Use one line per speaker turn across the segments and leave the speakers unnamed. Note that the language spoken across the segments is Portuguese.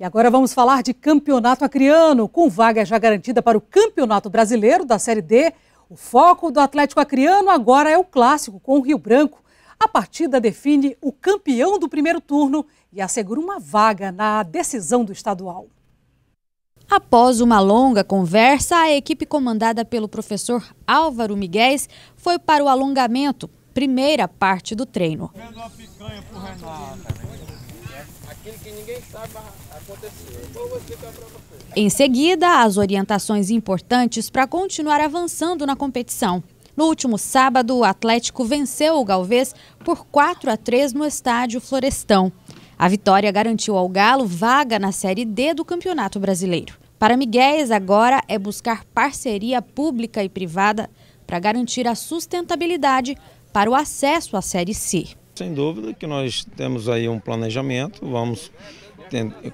E agora vamos falar de campeonato acriano. Com vaga já garantida para o Campeonato Brasileiro da Série D, o foco do Atlético Acriano agora é o clássico com o Rio Branco. A partida define o campeão do primeiro turno e assegura uma vaga na decisão do estadual. Após
uma longa conversa, a equipe comandada pelo professor Álvaro Miguel foi para o alongamento, primeira parte do treino. Vendo a picanha pro Renato aquilo
que ninguém sabe acontecer. para Em
seguida, as orientações importantes para continuar avançando na competição. No último sábado, o Atlético venceu o Galvez por 4 a 3 no estádio Florestão. A vitória garantiu ao Galo vaga na Série D do Campeonato Brasileiro. Para Miguéis, agora é buscar parceria pública e privada para garantir a sustentabilidade para o acesso à Série C
sem dúvida que nós temos aí um planejamento, vamos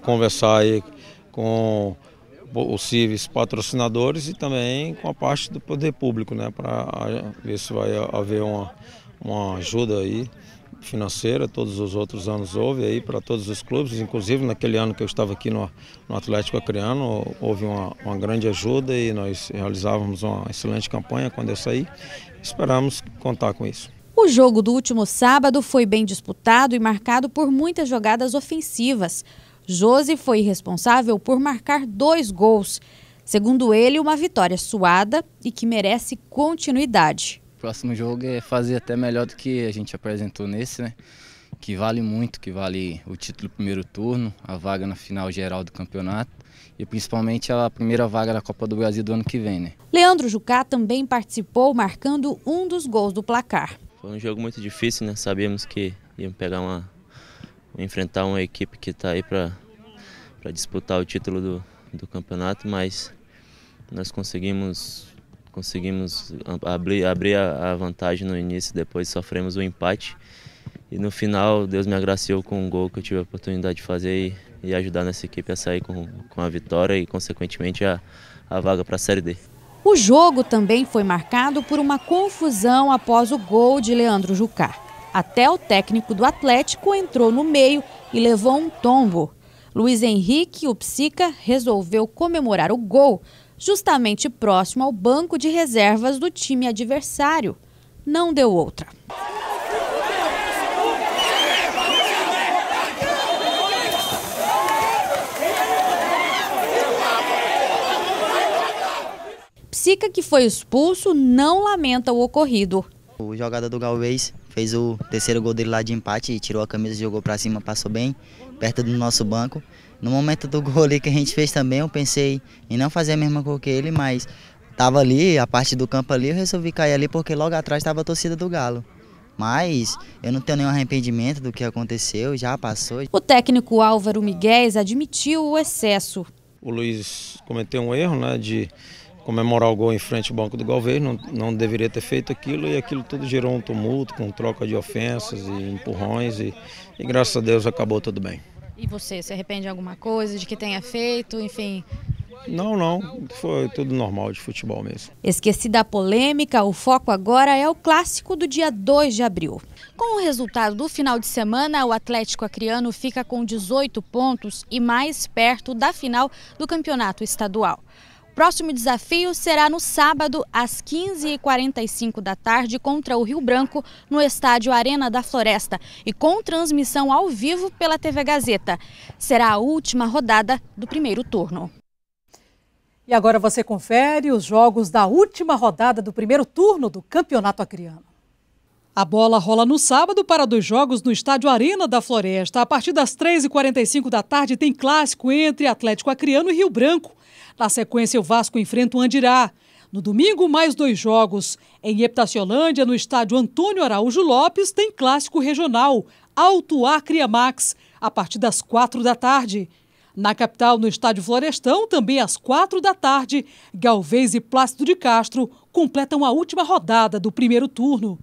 conversar aí com os possíveis patrocinadores e também com a parte do poder público, né, para ver se vai haver uma, uma ajuda aí financeira, todos os outros anos houve aí para todos os clubes, inclusive naquele ano que eu estava aqui no, no Atlético Acreano, houve uma, uma, grande ajuda e nós realizávamos uma excelente campanha quando eu saí. Esperamos contar com isso.
O jogo do último sábado foi bem disputado e marcado por muitas jogadas ofensivas. Josi foi responsável por marcar dois gols. Segundo ele, uma vitória suada e que merece continuidade. O próximo jogo é fazer até melhor do que a gente apresentou nesse, né? Que vale muito, que vale o título do primeiro turno, a vaga na final geral do campeonato e principalmente a primeira vaga da Copa do Brasil do ano que vem, né? Leandro Jucá também participou, marcando um dos gols do placar. Foi um jogo muito difícil, né? Sabíamos que íamos pegar uma. enfrentar uma equipe que está aí para disputar o título do, do campeonato, mas nós conseguimos conseguimos abrir, abrir a, a, vantagem no início, depois sofremos o um empate. E no final, Deus me agraciou com um gol que eu tive a oportunidade de fazer e, e ajudar nessa equipe a sair com, com a vitória e, consequentemente, a, a vaga para a Série D. O jogo também foi marcado por uma confusão após o gol de Leandro Jucá. Até o técnico do Atlético entrou no meio e levou um tombo. Luiz Henrique, o psica, resolveu comemorar o gol justamente próximo ao banco de reservas do time adversário. Não deu outra. Sica, que foi expulso, não lamenta o ocorrido. O jogador do Galvez fez o terceiro gol dele lá de empate, tirou a camisa, jogou para cima, passou bem, perto do nosso banco. No momento do gol ali que a gente fez também, eu pensei em não fazer a mesma coisa que ele, mas tava ali, a parte do campo ali, eu resolvi cair ali porque logo atrás estava a torcida do Galo. Mas eu não tenho nenhum arrependimento do que aconteceu, já passou. O técnico Álvaro Miguel admitiu o excesso.
O Luiz cometeu um erro né, de comemorar o gol em frente ao banco do Galvez, não, não deveria ter feito aquilo e aquilo tudo gerou um tumulto com troca de ofensas e empurrões e, e graças a Deus acabou tudo bem.
E você, se arrepende de alguma coisa, de que tenha feito, enfim,
não, não. Foi tudo normal de futebol mesmo.
Esquecida a polêmica, o foco agora é o clássico do dia 2 de abril. Com o resultado do final de semana, o Atlético Acreano fica com 18 pontos e mais perto da final do campeonato estadual. Próximo desafio será no sábado, às 15h45 da tarde, contra o Rio Branco, no estádio Arena da Floresta, e com transmissão ao vivo pela
TV Gazeta. Será a última rodada do primeiro turno. E agora você confere os jogos da última rodada do primeiro turno do Campeonato Acreano. A bola rola no sábado para dois jogos no estádio Arena da Floresta. A partir das 3h45 da tarde tem clássico entre Atlético Acreano e Rio Branco. Na sequência, o Vasco enfrenta o Andirá. No domingo, mais dois jogos. Em Eptaciolândia no estádio Antônio Araújo Lopes, tem clássico regional, Alto Acre Max, a partir das 4 da tarde. Na capital, no estádio Florestão, também às quatro da tarde, Galvez e Plácido de Castro completam a última rodada do primeiro turno.